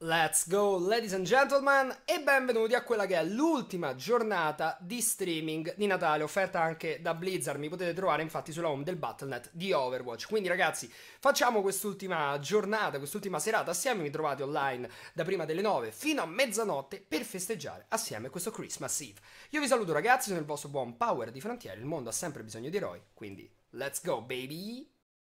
Let's go, ladies and gentlemen, e benvenuti a quella che è l'ultima giornata di streaming di Natale offerta anche da Blizzard. Mi potete trovare infatti sulla home del Battle.net di Overwatch. Quindi, ragazzi, facciamo quest'ultima giornata, quest'ultima serata assieme. Mi trovate online da prima delle 9 fino a mezzanotte per festeggiare assieme questo Christmas Eve. Io vi saluto, ragazzi, sono il vostro buon Power di Frontiere. Il mondo ha sempre bisogno di eroi, quindi let's go, baby!